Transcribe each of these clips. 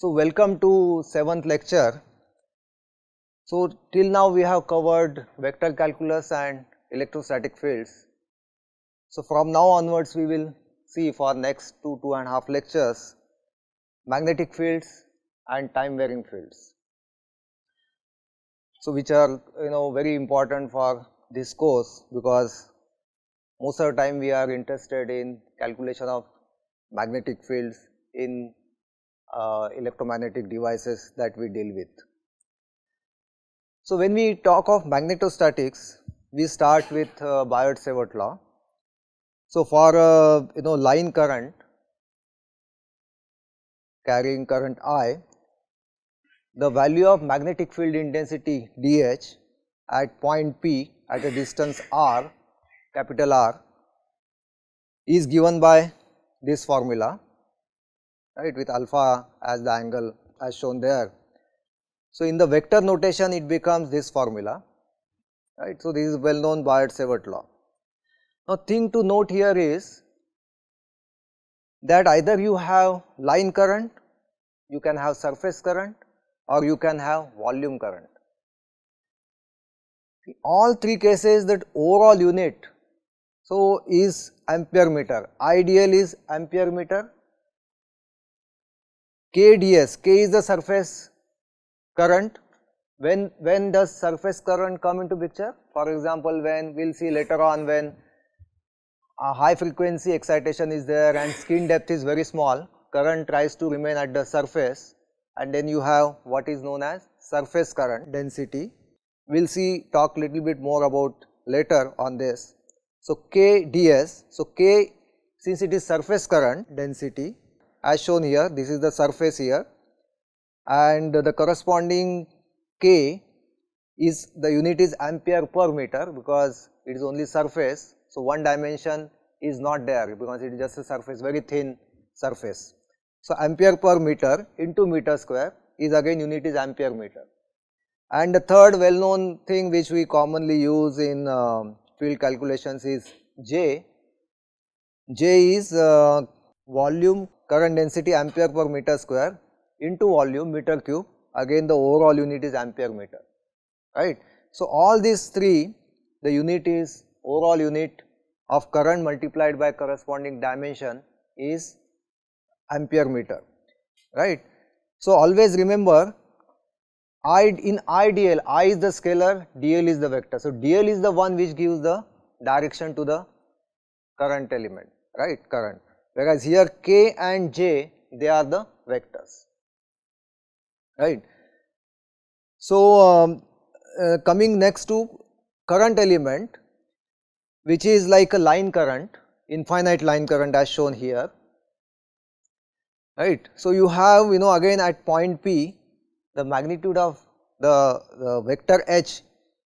So, welcome to 7th lecture. So, till now we have covered vector calculus and electrostatic fields. So, from now onwards we will see for next 2, 2 and half lectures magnetic fields and time varying fields. So, which are you know very important for this course because most of the time we are interested in calculation of magnetic fields in uh, electromagnetic devices that we deal with. So, when we talk of magnetostatics, we start with uh, Biot-Savart law. So, for uh, you know line current carrying current I, the value of magnetic field intensity DH at point P at a distance R capital R is given by this formula right with alpha as the angle as shown there. So, in the vector notation it becomes this formula right. So, this is well known by savart law. Now, thing to note here is that either you have line current, you can have surface current or you can have volume current. all three cases that overall unit so is ampere meter, ideal is ampere meter KDS, K is the surface current. When, when does surface current come into picture? For example, when we will see later on when a high frequency excitation is there and skin depth is very small, current tries to remain at the surface and then you have what is known as surface current density. We will see talk little bit more about later on this. So, K ds, so K since it is surface current density as shown here this is the surface here and the corresponding K is the unit is ampere per meter because it is only surface. So, one dimension is not there because it is just a surface very thin surface. So, ampere per meter into meter square is again unit is ampere meter. And the third well known thing which we commonly use in uh, field calculations is J. J is uh, volume current density ampere per meter square into volume meter cube again the overall unit is ampere meter right. So, all these three the unit is overall unit of current multiplied by corresponding dimension is ampere meter right. So, always remember I in IDL I is the scalar DL is the vector. So, DL is the one which gives the direction to the current element right current whereas here k and j they are the vectors right. So, um, uh, coming next to current element which is like a line current infinite line current as shown here right. So, you have you know again at point P the magnitude of the, the vector h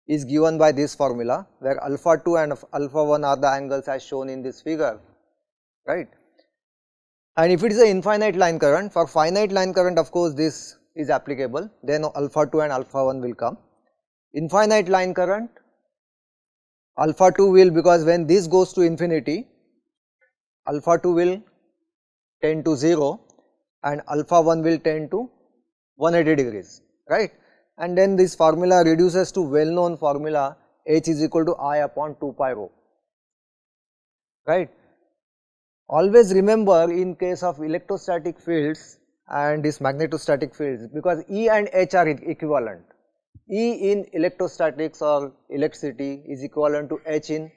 is given by this formula where alpha 2 and alpha 1 are the angles as shown in this figure right. And if it is an infinite line current, for finite line current of course this is applicable, then alpha 2 and alpha 1 will come. Infinite line current, alpha 2 will because when this goes to infinity, alpha 2 will tend to 0 and alpha 1 will tend to 180 degrees, right. And then this formula reduces to well known formula h is equal to i upon 2 pi rho, right. Always remember in case of electrostatic fields and these magnetostatic fields because E and H are equivalent. E in electrostatics or electricity is equivalent to H in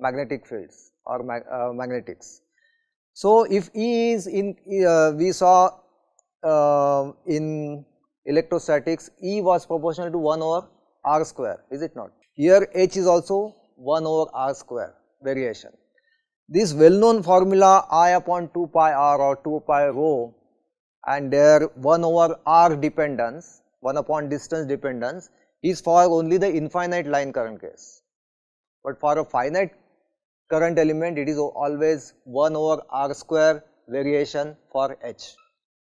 magnetic fields or uh, magnetics. So, if E is in uh, we saw uh, in electrostatics E was proportional to 1 over r square is it not. Here H is also 1 over r square variation. This well known formula i upon 2 pi r or 2 pi rho and their 1 over r dependence 1 upon distance dependence is for only the infinite line current case. But for a finite current element it is always 1 over r square variation for h.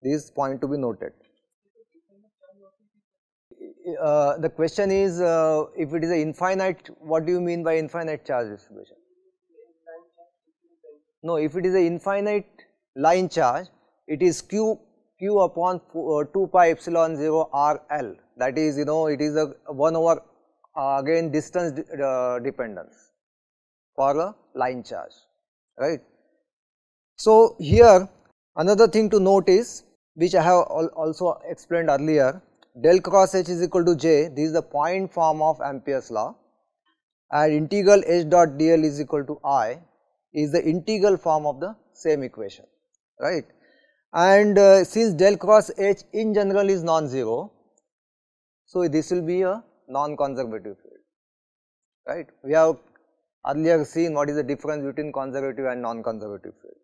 This point to be noted. Uh, the question is uh, if it is an infinite what do you mean by infinite charge distribution? No, if it is an infinite line charge, it is q q upon uh, 2 pi epsilon 0 r l that is you know it is a 1 over uh, again distance de uh, dependence for a line charge right. So, here another thing to note is which I have al also explained earlier del cross H is equal to J this is the point form of Ampere's law and integral H dot dl is equal to I is the integral form of the same equation, right. And uh, since del cross H in general is non-zero, so this will be a non-conservative field, right. We have earlier seen what is the difference between conservative and non-conservative field.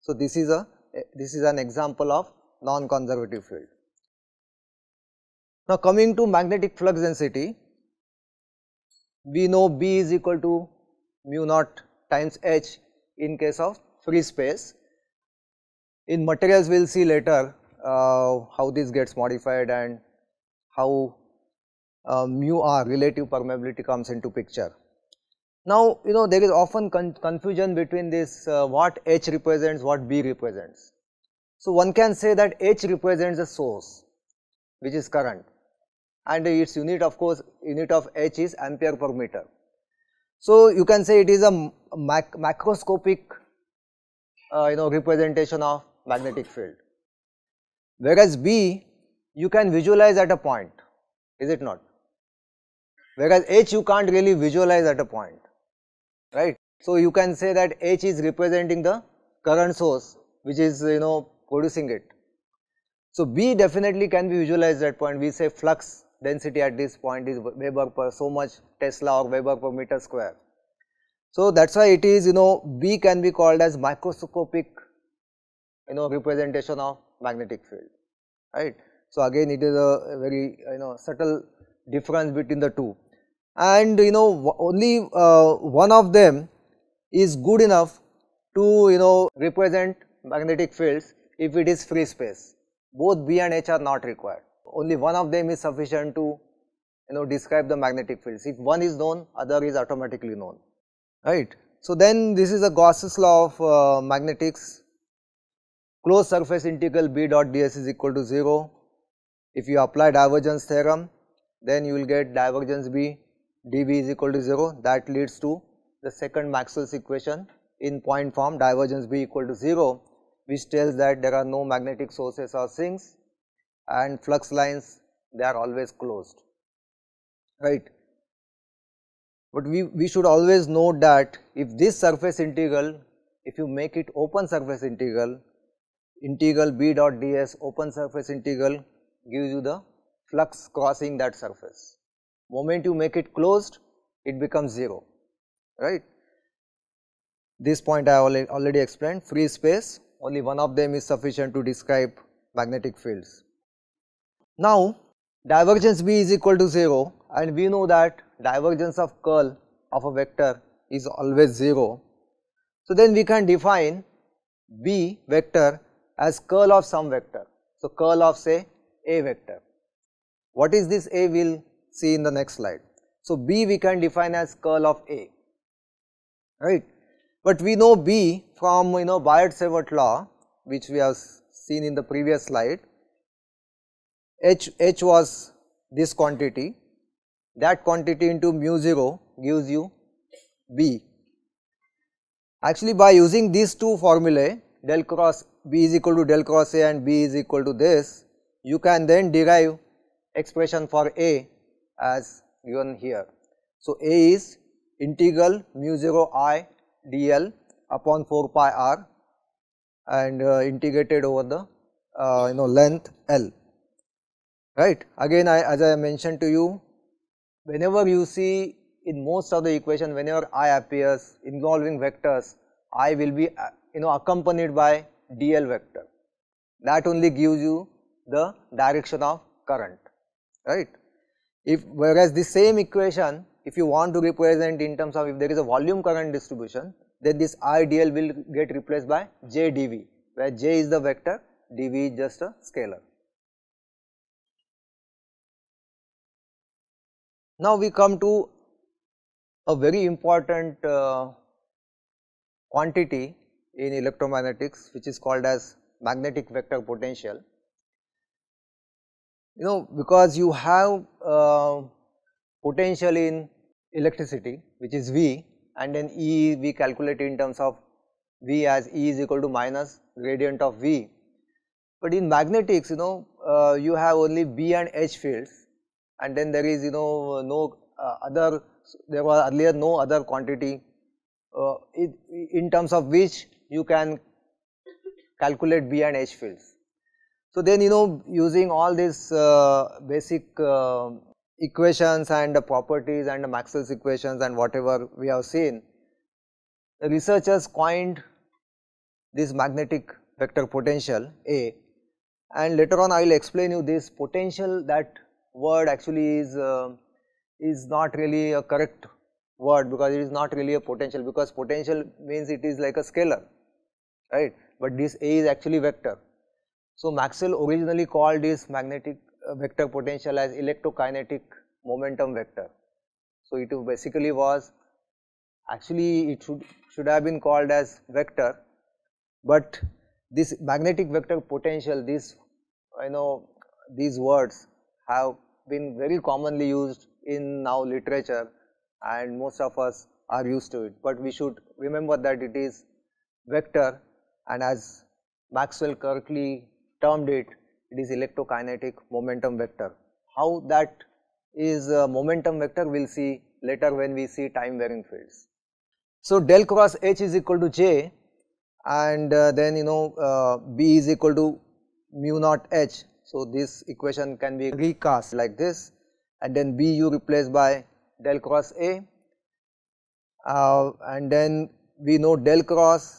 So, this is a eh, this is an example of non-conservative field. Now, coming to magnetic flux density, we know B is equal to mu naught times h in case of free space. In materials we will see later uh, how this gets modified and how uh, mu r relative permeability comes into picture. Now, you know there is often con confusion between this uh, what H represents, what B represents. So, one can say that H represents a source which is current and its unit of course unit of H is ampere per meter. So, you can say it is a mac macroscopic uh, you know representation of magnetic field whereas B you can visualize at a point is it not whereas H you can't really visualize at a point right. So, you can say that H is representing the current source which is you know producing it. So, B definitely can be visualized at point we say flux density at this point is Weber per so much Tesla or Weber per meter square. So, that is why it is you know B can be called as microscopic you know representation of magnetic field right. So, again it is a very you know subtle difference between the two and you know only uh, one of them is good enough to you know represent magnetic fields if it is free space both B and H are not required only one of them is sufficient to you know describe the magnetic fields. If one is known, other is automatically known, right. So, then this is the Gauss's law of uh, magnetics, closed surface integral B dot ds is equal to 0. If you apply divergence theorem, then you will get divergence B dB is equal to 0 that leads to the second Maxwell's equation in point form divergence B equal to 0 which tells that there are no magnetic sources or sinks and flux lines they are always closed right. But we, we should always note that if this surface integral if you make it open surface integral integral b dot ds open surface integral gives you the flux crossing that surface. Moment you make it closed it becomes 0 right. This point I already explained free space only one of them is sufficient to describe magnetic fields. Now divergence B is equal to 0 and we know that divergence of curl of a vector is always 0. So then we can define B vector as curl of some vector. So curl of say A vector. What is this A we will see in the next slide. So B we can define as curl of A, right. But we know B from you know Bayard-Savart law which we have seen in the previous slide H, H was this quantity, that quantity into mu 0 gives you B. Actually by using these two formulae del cross B is equal to del cross A and B is equal to this, you can then derive expression for A as given here. So, A is integral mu 0 i dl upon 4 pi r and uh, integrated over the uh, you know length L right. Again I, as I mentioned to you, whenever you see in most of the equation whenever i appears involving vectors, i will be uh, you know accompanied by dl vector. That only gives you the direction of current, right. If whereas the same equation if you want to represent in terms of if there is a volume current distribution then this idl will get replaced by jdv where j is the vector dv is just a scalar Now we come to a very important uh, quantity in electromagnetics which is called as magnetic vector potential. You know because you have uh, potential in electricity which is V and then E we calculate in terms of V as E is equal to minus gradient of V. But in magnetics you know uh, you have only B and H fields and then there is you know no uh, other there was earlier no other quantity uh, in terms of which you can calculate B and H fields. So then you know using all these uh, basic um, equations and the properties and the Maxwell's equations and whatever we have seen, the researchers coined this magnetic vector potential A and later on I will explain you this potential that word actually is uh, is not really a correct word because it is not really a potential because potential means it is like a scalar right but this A is actually vector. So Maxwell originally called this magnetic uh, vector potential as electrokinetic momentum vector. So it basically was actually it should should have been called as vector but this magnetic vector potential this you know these words have been very commonly used in now literature and most of us are used to it. But we should remember that it is vector and as Maxwell correctly termed it, it is electrokinetic momentum vector. How that is a momentum vector we will see later when we see time varying fields. So, del cross H is equal to J and uh, then you know uh, B is equal to mu naught H so this equation can be recast like this and then B u replaced by del cross A uh, and then we know del cross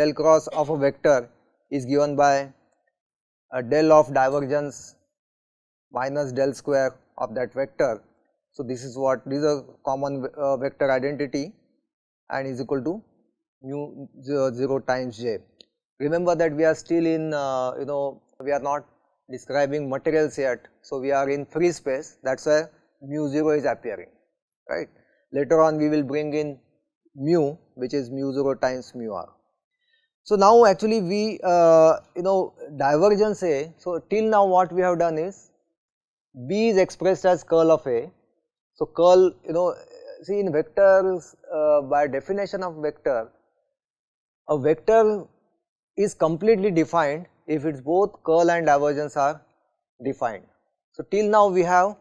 del cross of a vector is given by a del of divergence minus del square of that vector. So, this is what these are common uh, vector identity and is equal to mu 0, 0 times j. Remember that we are still in uh, you know we are not describing materials yet. So, we are in free space that is why mu 0 is appearing right. Later on we will bring in mu which is mu 0 times mu r. So, now actually we uh, you know divergence A. So, till now what we have done is B is expressed as curl of A. So, curl you know see in vectors uh, by definition of vector a vector is completely defined if its both curl and divergence are defined. So, till now we have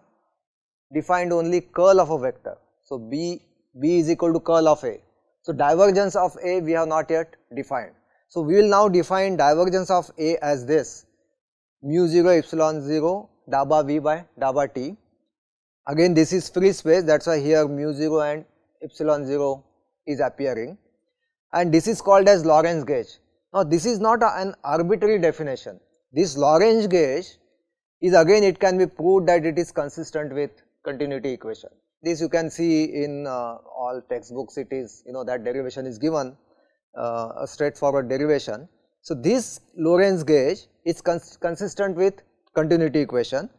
defined only curl of a vector. So, B, B is equal to curl of A. So, divergence of A we have not yet defined. So, we will now define divergence of A as this mu 0 epsilon 0 dabba V by dabba T. Again this is free space that is why here mu 0 and epsilon 0 is appearing and this is called as Lorentz gauge now, this is not a, an arbitrary definition. This Lorentz gauge is again it can be proved that it is consistent with continuity equation. This you can see in uh, all textbooks it is you know that derivation is given uh, a straightforward derivation. So, this Lorentz gauge is cons consistent with continuity equation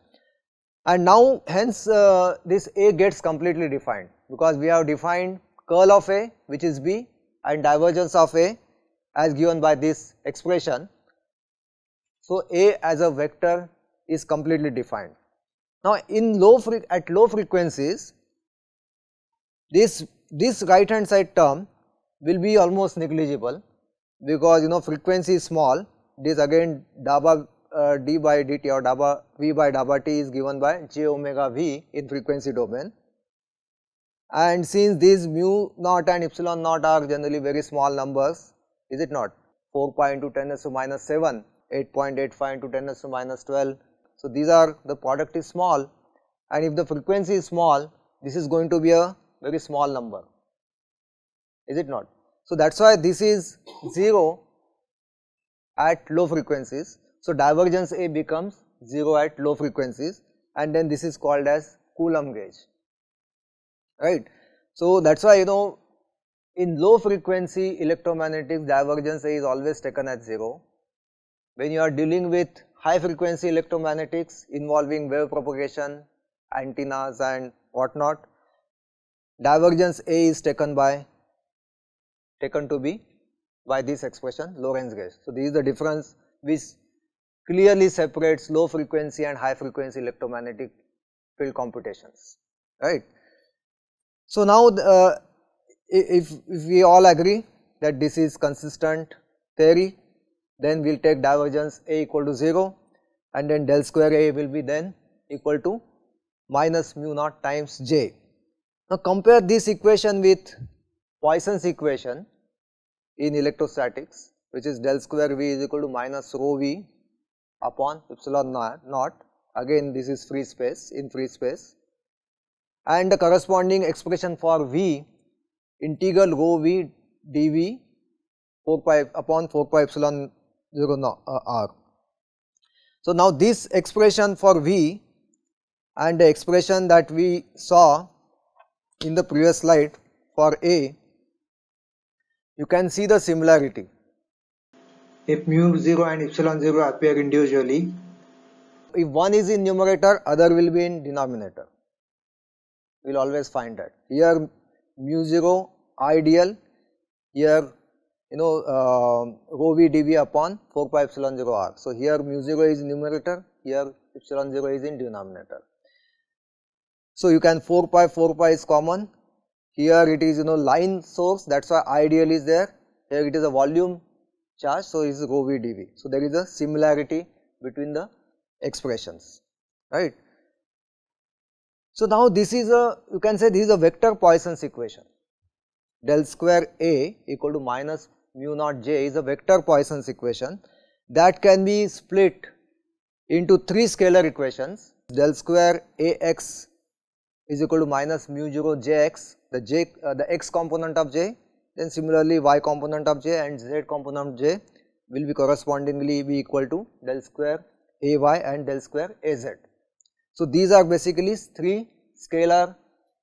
and now hence uh, this A gets completely defined because we have defined curl of A which is B and divergence of A as given by this expression. So, A as a vector is completely defined. Now, in low at low frequencies, this this right hand side term will be almost negligible because you know frequency is small. This again daba uh, d by dt or daba v by daba t is given by j omega v in frequency domain. And since these mu naught and epsilon naught are generally very small numbers, is it not? 4.2 into 10 to minus 7, 8.85 into 10 to minus 12. So, these are the product is small and if the frequency is small, this is going to be a very small number, is it not? So, that is why this is 0 at low frequencies. So, divergence A becomes 0 at low frequencies and then this is called as Coulomb gauge, right. So, that is why you know in low frequency electromagnetic divergence is always taken at 0. When you are dealing with high frequency electromagnetics involving wave propagation, antennas and whatnot, divergence A is taken by taken to be by this expression Lorentz gauge. So, this is the difference which clearly separates low frequency and high frequency electromagnetic field computations, right. So, now the, uh, if, if we all agree that this is consistent theory, then we will take divergence A equal to 0 and then del square A will be then equal to minus mu naught times J. Now compare this equation with Poisson's equation in electrostatics which is del square V is equal to minus rho V upon epsilon naught again this is free space in free space and the corresponding expression for V integral rho v dv 4 pi upon 4 pi epsilon 0 uh, r. So, now this expression for v and the expression that we saw in the previous slide for a, you can see the similarity. If mu 0 and epsilon 0 appear individually, if one is in numerator, other will be in denominator, we will always find that. Here mu 0 ideal here you know uh, rho v dv upon 4 pi epsilon 0 r. So, here mu 0 is numerator here epsilon 0 is in denominator. So, you can 4 pi 4 pi is common here it is you know line source that is why ideal is there here it is a volume charge so is rho v dv. So, there is a similarity between the expressions right. So now this is a you can say this is a vector Poisson's equation del square A equal to minus mu naught J is a vector Poisson's equation that can be split into three scalar equations del square Ax is equal to minus mu 0 Jx the J uh, the x component of J then similarly y component of J and z component of J will be correspondingly be equal to del square Ay and del square Az. So, these are basically three scalar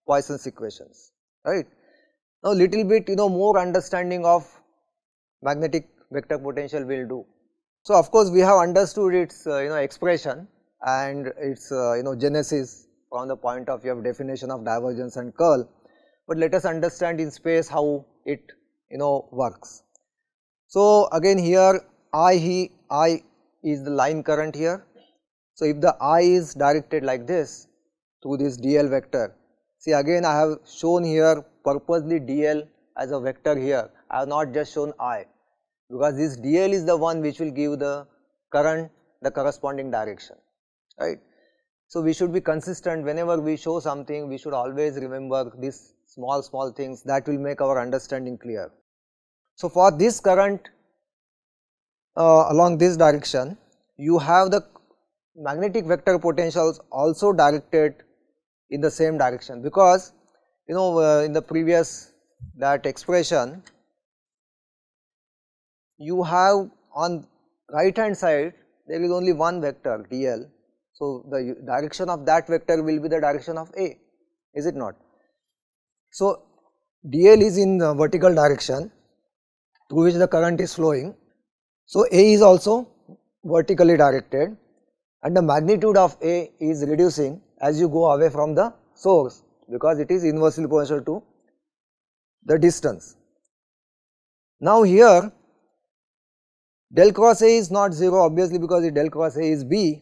Poisson's equations, right. Now, little bit you know more understanding of magnetic vector potential will do. So, of course, we have understood its uh, you know expression and its uh, you know genesis from the point of view of definition of divergence and curl, but let us understand in space how it you know works. So, again here I he I is the line current here so, if the eye is directed like this through this dl vector, see again I have shown here purposely dl as a vector here, I have not just shown i because this dl is the one which will give the current the corresponding direction, right. So, we should be consistent whenever we show something we should always remember these small small things that will make our understanding clear. So, for this current uh, along this direction you have the magnetic vector potentials also directed in the same direction because you know uh, in the previous that expression you have on right hand side there is only one vector dl. So, the direction of that vector will be the direction of A is it not. So, dl is in the vertical direction through which the current is flowing. So, A is also vertically directed and the magnitude of A is reducing as you go away from the source because it is inversely proportional to the distance. Now here del cross A is not 0 obviously because the del cross A is B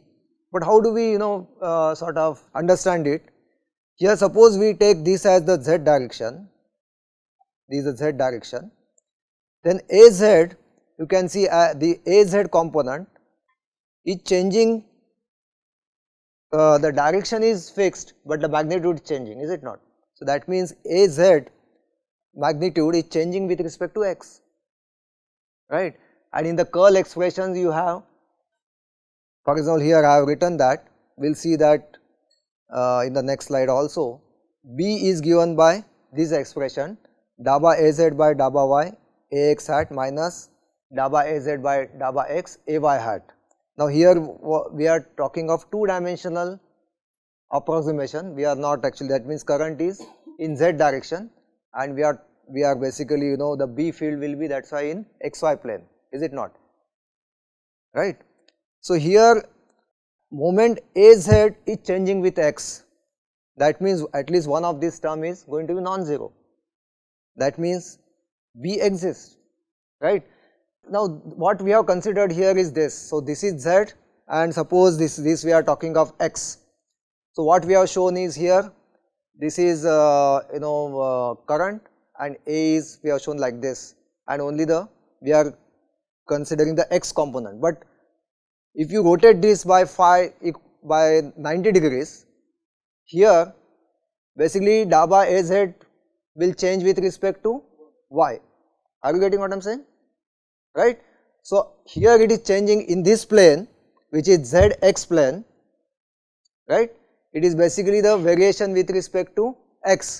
but how do we you know uh, sort of understand it. Here suppose we take this as the z direction, this is the z direction then A z you can see uh, the A z component is changing uh, the direction is fixed but the magnitude is changing is it not. So, that means Az magnitude is changing with respect to x right and in the curl expressions you have for example, here I have written that we will see that uh, in the next slide also B is given by this expression daba Az by daba y Ax hat minus daba Az by daba x Ay hat now here we are talking of two dimensional approximation, we are not actually that means current is in z direction and we are we are basically you know the B field will be that is why in xy plane is it not right. So here moment az is changing with x that means at least one of this term is going to be non-zero that means B exists right. Now what we have considered here is this. So this is z and suppose this, this we are talking of x. So what we have shown is here this is uh, you know uh, current and A is we have shown like this and only the we are considering the x component. But if you rotate this by phi by 90 degrees here basically by AZ will change with respect to y. Are you getting what I am saying? right. So, here it is changing in this plane which is zx plane right it is basically the variation with respect to x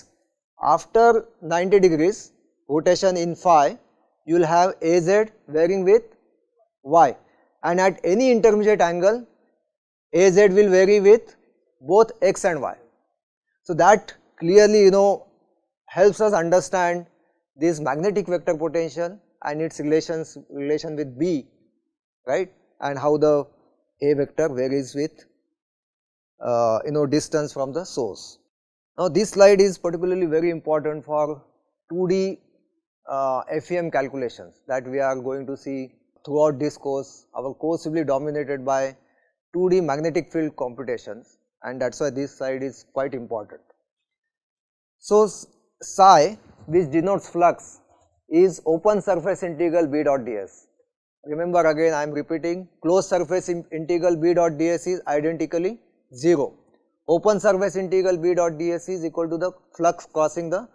after 90 degrees rotation in phi you will have az varying with y and at any intermediate angle az will vary with both x and y. So, that clearly you know helps us understand this magnetic vector potential and its relations relation with B right and how the A vector varies with uh, you know distance from the source. Now this slide is particularly very important for 2D uh, FEM calculations that we are going to see throughout this course. Our course will be dominated by 2D magnetic field computations and that is why this slide is quite important. So, psi which denotes flux is open surface integral B dot ds. Remember again I am repeating closed surface integral B dot ds is identically 0. Open surface integral B dot ds is equal to the flux crossing the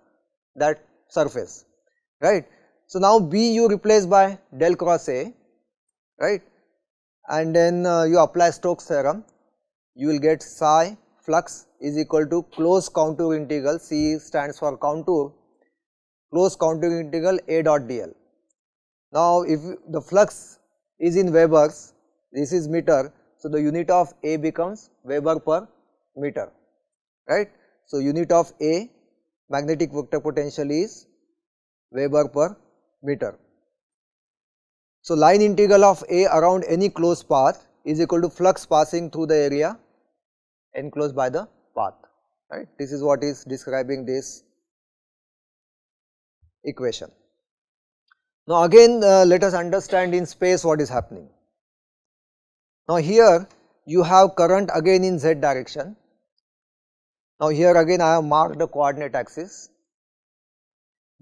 that surface right. So, now B you replace by del cross A right and then uh, you apply Stokes theorem you will get psi flux is equal to closed contour integral C stands for contour closed counting integral A dot dl. Now, if the flux is in Webers, this is meter, so the unit of A becomes Weber per meter, right. So, unit of A magnetic vector potential is Weber per meter. So, line integral of A around any closed path is equal to flux passing through the area enclosed by the path, right. This is what is describing this equation. Now again uh, let us understand in space what is happening. Now here you have current again in z direction. Now here again I have marked the coordinate axis.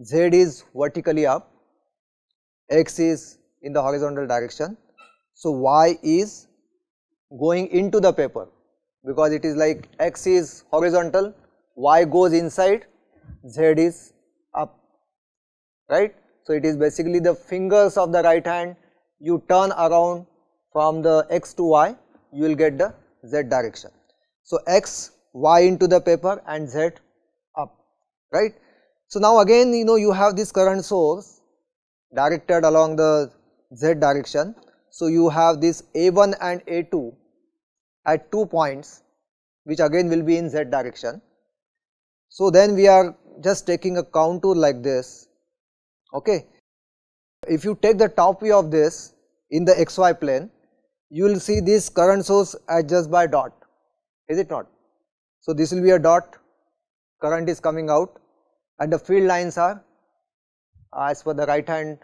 Z is vertically up, x is in the horizontal direction. So y is going into the paper because it is like x is horizontal, y goes inside, z is up right. So, it is basically the fingers of the right hand you turn around from the x to y you will get the z direction. So, x y into the paper and z up right. So, now again you know you have this current source directed along the z direction. So, you have this A1 and A2 at two points which again will be in z direction. So, then we are just taking a contour like this okay. If you take the top view of this in the xy plane, you will see this current source adjust by dot, is it not? So, this will be a dot, current is coming out and the field lines are as per the right hand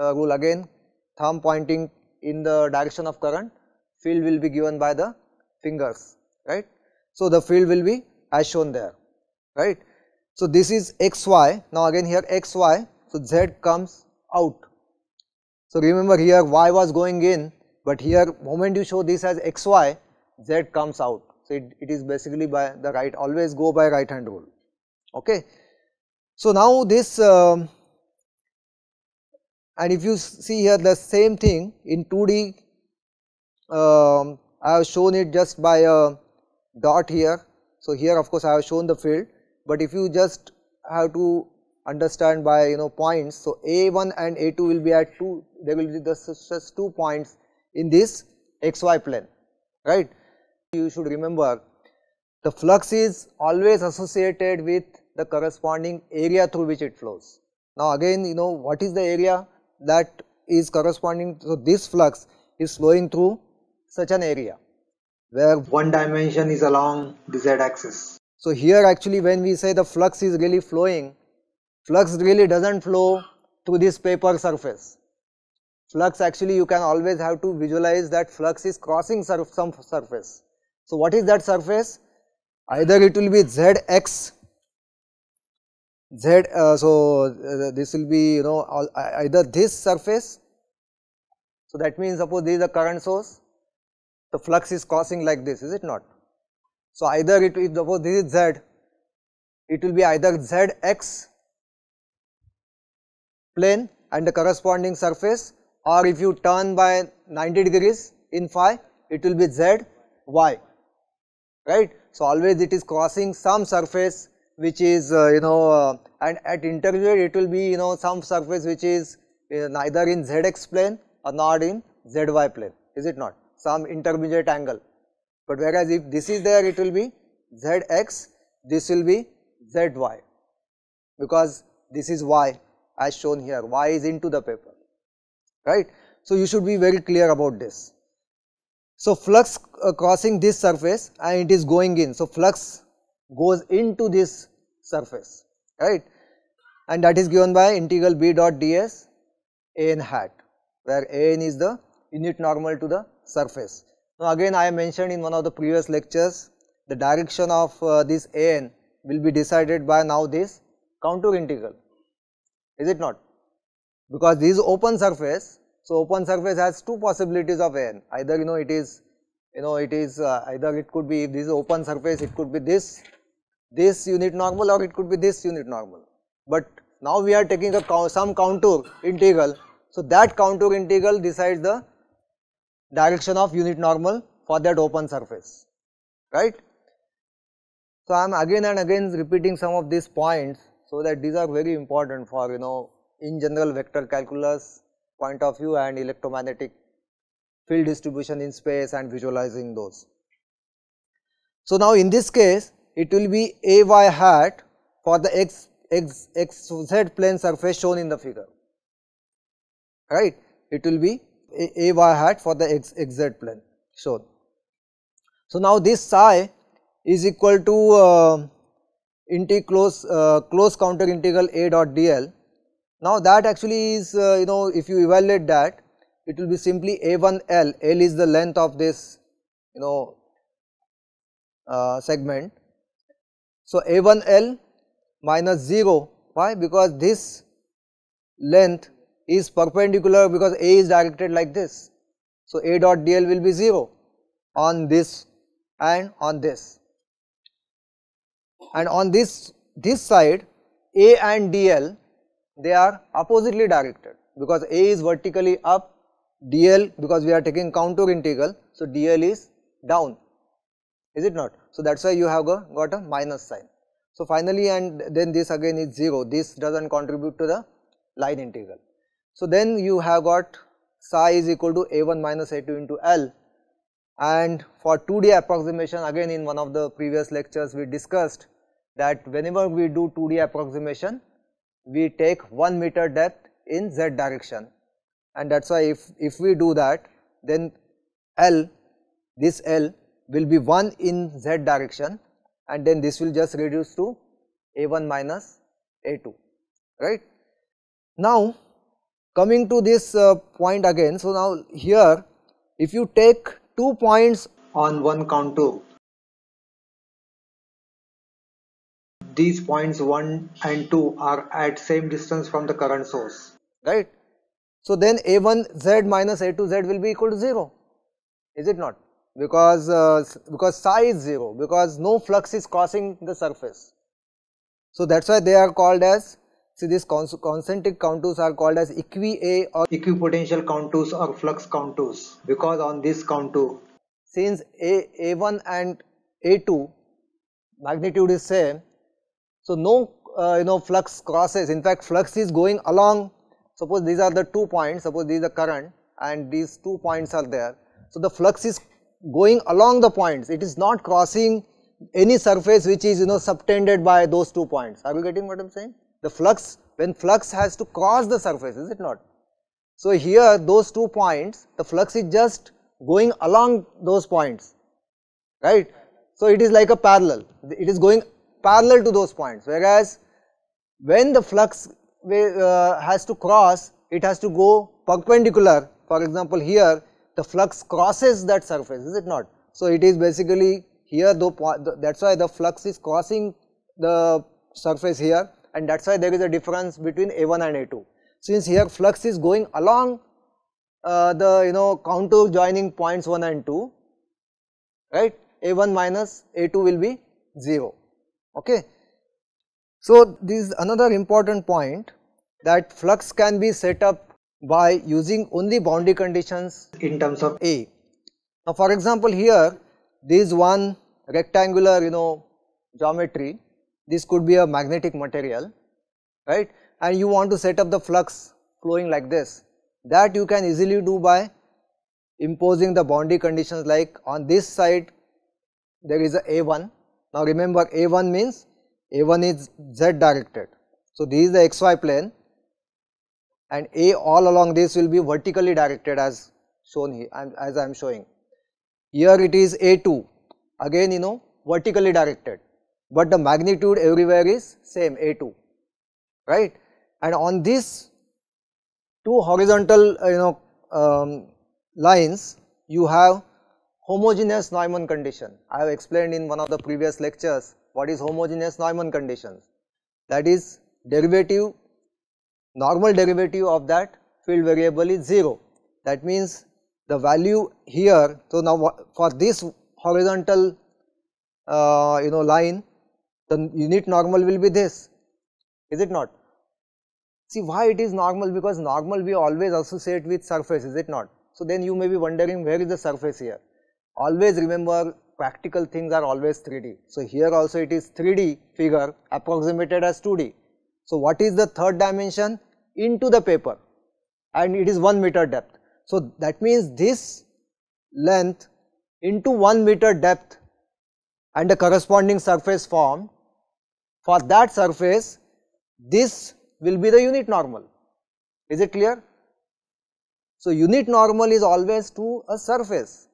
uh, rule again thumb pointing in the direction of current field will be given by the fingers right. So, the field will be as shown there right. So, this is xy now again here xy so, z comes out. So, remember here y was going in, but here moment you show this as xy, z comes out. So, it, it is basically by the right always go by right hand rule. Okay. So, now this um, and if you see here the same thing in 2D um, I have shown it just by a dot here. So, here of course I have shown the field, but if you just have to understand by you know points. So, A1 and A2 will be at 2, they will be the just 2 points in this xy plane, right. You should remember the flux is always associated with the corresponding area through which it flows. Now, again you know what is the area that is corresponding to this flux is flowing through such an area where one dimension is along the z axis. So, here actually when we say the flux is really flowing Flux really doesn't flow through this paper surface. Flux actually you can always have to visualize that flux is crossing surf some surface. So, what is that surface? Either it will be z x z. uh, so uh, this will be you know all, either this surface. So, that means suppose this is a current source, the flux is crossing like this, is it not? So, either it is suppose this is Z, it will be either Zx plane and the corresponding surface or if you turn by 90 degrees in phi it will be z y right. So, always it is crossing some surface which is uh, you know uh, and at intermediate it will be you know some surface which is uh, neither in zx plane or not in zy plane is it not some intermediate angle. But whereas if this is there it will be zx this will be zy because this is y as shown here, y is into the paper, right. So, you should be very clear about this. So, flux uh, crossing this surface and it is going in. So, flux goes into this surface, right and that is given by integral b dot ds an hat where an is the unit normal to the surface. Now again I mentioned in one of the previous lectures the direction of uh, this an will be decided by now this contour integral is it not? Because this is open surface, so open surface has two possibilities of n. either you know it is, you know it is uh, either it could be if this is open surface it could be this, this unit normal or it could be this unit normal. But now we are taking a some contour integral, so that contour integral decides the direction of unit normal for that open surface, right. So, I am again and again repeating some of these points so that these are very important for you know in general vector calculus point of view and electromagnetic field distribution in space and visualizing those. So now in this case it will be A y hat for the x x x z plane surface shown in the figure right it will be a, a y hat for the x x z plane shown. So now this psi is equal to uh, into close uh, close counter integral a dot dl. Now that actually is uh, you know if you evaluate that it will be simply a1l l is the length of this you know uh, segment. So a1l minus 0 why because this length is perpendicular because a is directed like this. So a dot dl will be 0 on this and on this and on this this side A and DL they are oppositely directed because A is vertically up DL because we are taking counter integral so DL is down is it not so that's why you have got a minus sign so finally and then this again is 0 this doesn't contribute to the line integral so then you have got psi is equal to a1 minus a2 into L and for 2D approximation again in one of the previous lectures we discussed that whenever we do 2D approximation, we take 1 meter depth in z direction and that is why if, if we do that then L, this L will be 1 in z direction and then this will just reduce to A1 minus A2, right. Now, coming to this uh, point again, so now here if you take two points on one contour these points 1 and 2 are at same distance from the current source. Right. So then a1z minus a2z will be equal to 0, is it not? Because, uh, because psi is 0, because no flux is crossing the surface. So that's why they are called as, see these concentric contours are called as equi-A or equipotential contours or flux contours because on this contour. Since a, a1 and a2 magnitude is same, so, no uh, you know flux crosses in fact flux is going along suppose these are the two points suppose these are current and these two points are there. So, the flux is going along the points it is not crossing any surface which is you know subtended by those two points are you getting what I am saying the flux when flux has to cross the surface is it not. So, here those two points the flux is just going along those points right. So, it is like a parallel it is going parallel to those points whereas when the flux uh, has to cross it has to go perpendicular for example here the flux crosses that surface is it not. So, it is basically here though that is why the flux is crossing the surface here and that is why there is a difference between A1 and A2. Since here flux is going along uh, the you know contour joining points 1 and 2 right A1 minus A2 will be 0. Okay. So, this is another important point that flux can be set up by using only boundary conditions in terms of A. Now, for example, here this one rectangular you know geometry, this could be a magnetic material right and you want to set up the flux flowing like this that you can easily do by imposing the boundary conditions like on this side there is a A1 now remember A1 means A1 is z directed. So, this is the xy plane and A all along this will be vertically directed as shown here as I am showing. Here it is A2 again you know vertically directed, but the magnitude everywhere is same A2 right and on these two horizontal uh, you know um, lines you have homogeneous Neumann condition. I have explained in one of the previous lectures what is homogeneous Neumann condition. That is derivative, normal derivative of that field variable is 0. That means the value here, so now for this horizontal uh, you know line, the unit normal will be this, is it not? See why it is normal because normal we always associate with surface, is it not? So then you may be wondering where is the surface here? Always remember practical things are always 3D. So, here also it is 3D figure approximated as 2D. So, what is the third dimension? Into the paper and it is 1 meter depth. So, that means this length into 1 meter depth and the corresponding surface form For that surface, this will be the unit normal. Is it clear? So, unit normal is always to a surface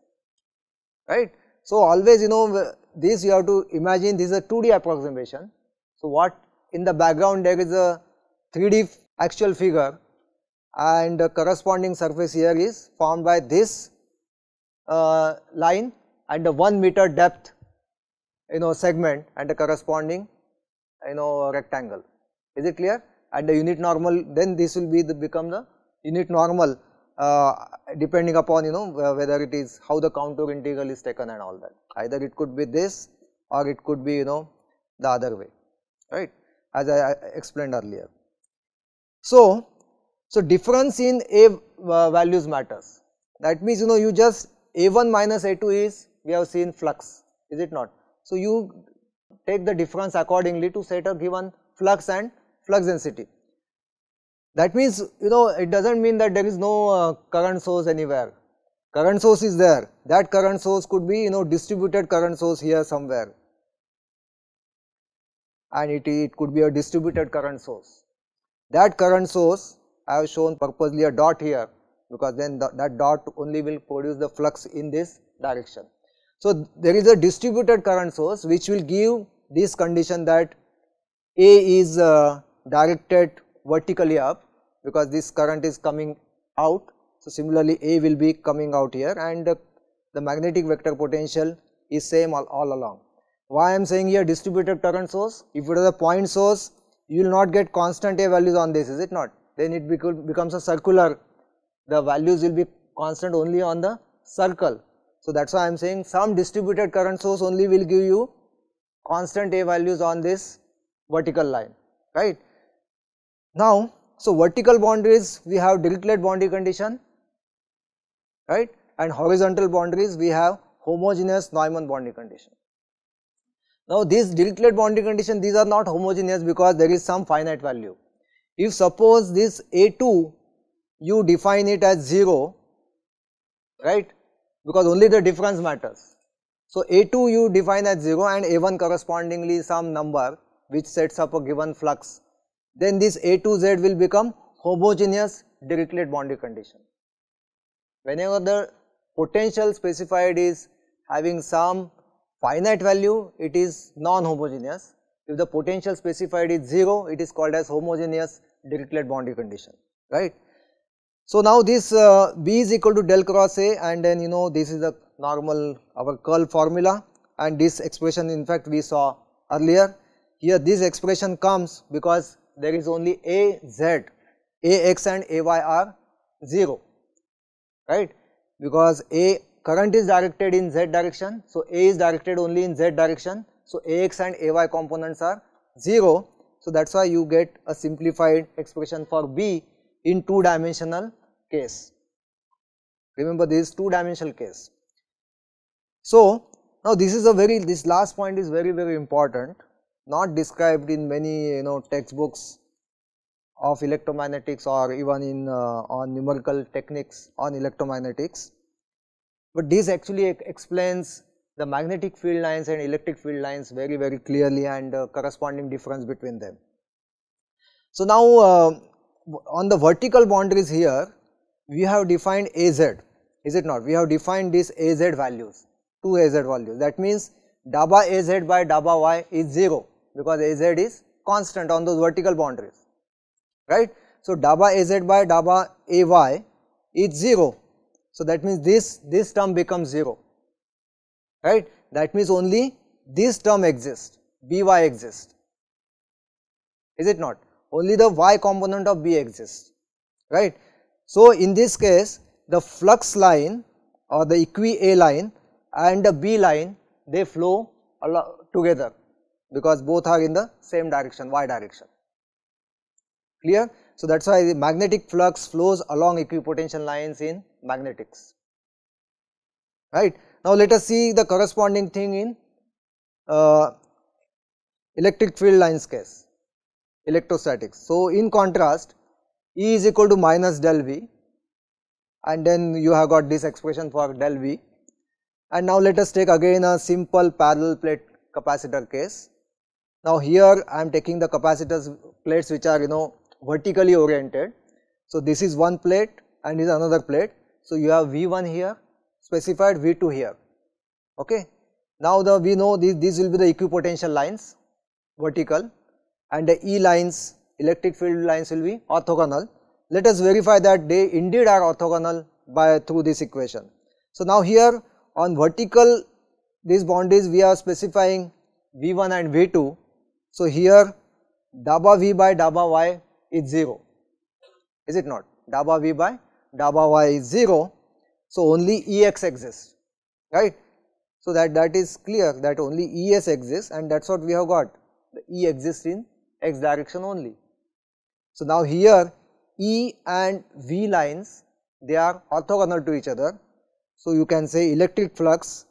right. So, always you know this you have to imagine this is a 2D approximation. So, what in the background there is a 3D actual figure and the corresponding surface here is formed by this uh, line and a 1 meter depth you know segment and the corresponding you know rectangle. Is it clear? And the unit normal then this will be the become the unit normal uh, depending upon you know whether it is how the contour integral is taken and all that either it could be this or it could be you know the other way right as I, explained earlier. So, so difference in A uh, values matters that means you know you just A1 minus A2 is we have seen flux is it not. So, you take the difference accordingly to set a given flux and flux density that means, you know, it does not mean that there is no uh, current source anywhere. Current source is there. That current source could be, you know, distributed current source here somewhere. And it, it could be a distributed current source. That current source, I have shown purposely a dot here because then the, that dot only will produce the flux in this direction. So, there is a distributed current source which will give this condition that A is uh, directed vertically up because this current is coming out. So, similarly A will be coming out here and the, magnetic vector potential is same all, all along. Why I am saying here distributed current source? If it is a point source, you will not get constant A values on this, is it not? Then it becomes a circular, the values will be constant only on the circle. So, that is why I am saying some distributed current source only will give you constant A values on this vertical line, right. Now, so vertical boundaries we have Dirichlet boundary condition right and horizontal boundaries we have homogeneous Neumann boundary condition. Now these Dirichlet boundary condition these are not homogeneous because there is some finite value. If suppose this A2 you define it as 0 right because only the difference matters. So A2 you define as 0 and A1 correspondingly some number which sets up a given flux then this A to Z will become homogeneous Dirichlet boundary condition. Whenever the potential specified is having some finite value, it is non-homogeneous. If the potential specified is 0, it is called as homogeneous Dirichlet boundary condition, right. So, now this uh, B is equal to del cross A and then you know this is the normal our curl formula and this expression in fact we saw earlier. Here this expression comes because there is only a z, a x and a y are 0, right? Because a current is directed in z direction, so a is directed only in z direction, so a x and a y components are 0. So that's why you get a simplified expression for b in two dimensional case. Remember this two dimensional case. So now this is a very, this last point is very, very important not described in many you know textbooks of electromagnetics or even in uh, on numerical techniques on electromagnetics. But this actually explains the magnetic field lines and electric field lines very very clearly and uh, corresponding difference between them. So, now uh, on the vertical boundaries here we have defined Az is it not we have defined these Az values two Az values that means daba Az by daba y is 0 because Az is constant on those vertical boundaries, right. So, daba Az by daba Ay is 0. So, that means this, this term becomes 0, right. That means only this term exists, By exists, is it not? Only the Y component of B exists, right. So, in this case the flux line or the equi A line and the B line they flow together because both are in the same direction, y direction. Clear? So, that is why the magnetic flux flows along equipotential lines in magnetics, right. Now, let us see the corresponding thing in uh, electric field lines case, electrostatics. So, in contrast, E is equal to minus del V and then you have got this expression for del V. And now, let us take again a simple parallel plate capacitor case now here I am taking the capacitors plates which are you know vertically oriented. So this is one plate and is another plate. So you have V1 here specified V2 here okay. Now the we know these, these will be the equipotential lines vertical and the E lines electric field lines will be orthogonal. Let us verify that they indeed are orthogonal by through this equation. So now here on vertical these boundaries we are specifying V1 and V2 so, here dabba v by dabba y is 0, is it not? Dabba v by dabba y is 0. So, only Ex exists, right. So, that, that is clear that only Es exists and that is what we have got. The E exists in x direction only. So, now here E and V lines they are orthogonal to each other. So, you can say electric flux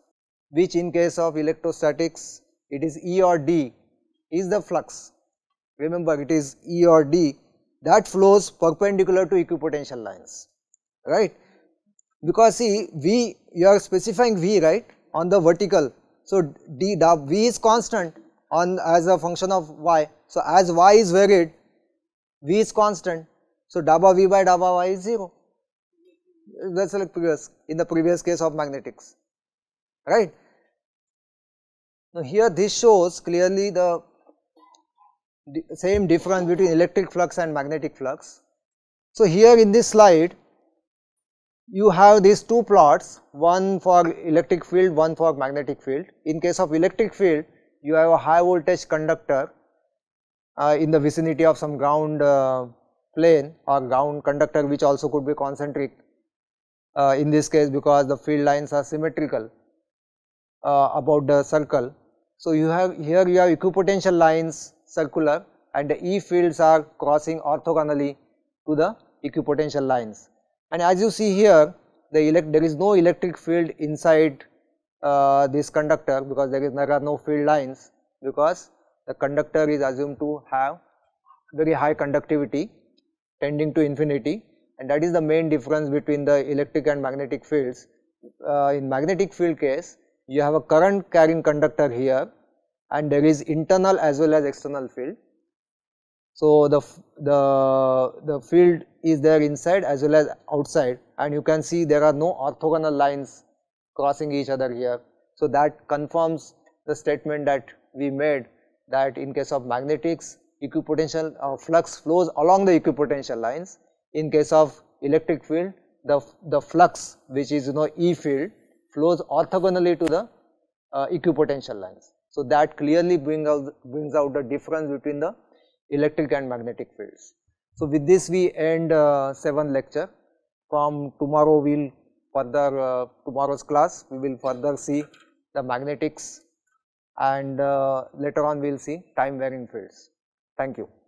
which in case of electrostatics it is E or D is the flux. Remember it is E or D that flows perpendicular to equipotential lines, right. Because see V, you are specifying V, right, on the vertical. So, dV is constant on as a function of Y. So, as Y is varied, V is constant. So, dV V by daba Y is 0. That is like previous in the previous case of magnetics, right. Now, here this shows clearly the same difference between electric flux and magnetic flux. So, here in this slide you have these two plots one for electric field one for magnetic field. In case of electric field you have a high voltage conductor uh, in the vicinity of some ground uh, plane or ground conductor which also could be concentric uh, in this case because the field lines are symmetrical uh, about the circle. So, you have here you have equipotential lines circular and the E fields are crossing orthogonally to the equipotential lines. And as you see here the there is no electric field inside uh, this conductor because there, is, there are no field lines because the conductor is assumed to have very high conductivity tending to infinity and that is the main difference between the electric and magnetic fields. Uh, in magnetic field case you have a current carrying conductor here and there is internal as well as external field. So, the, the, the field is there inside as well as outside and you can see there are no orthogonal lines crossing each other here. So, that confirms the statement that we made that in case of magnetics equipotential uh, flux flows along the equipotential lines. In case of electric field the, the flux which is you know E field flows orthogonally to the uh, equipotential lines. So, that clearly bring out, brings out the difference between the electric and magnetic fields. So, with this we end uh, 7 lecture. From tomorrow we will further uh, tomorrow's class we will further see the magnetics and uh, later on we will see time varying fields. Thank you.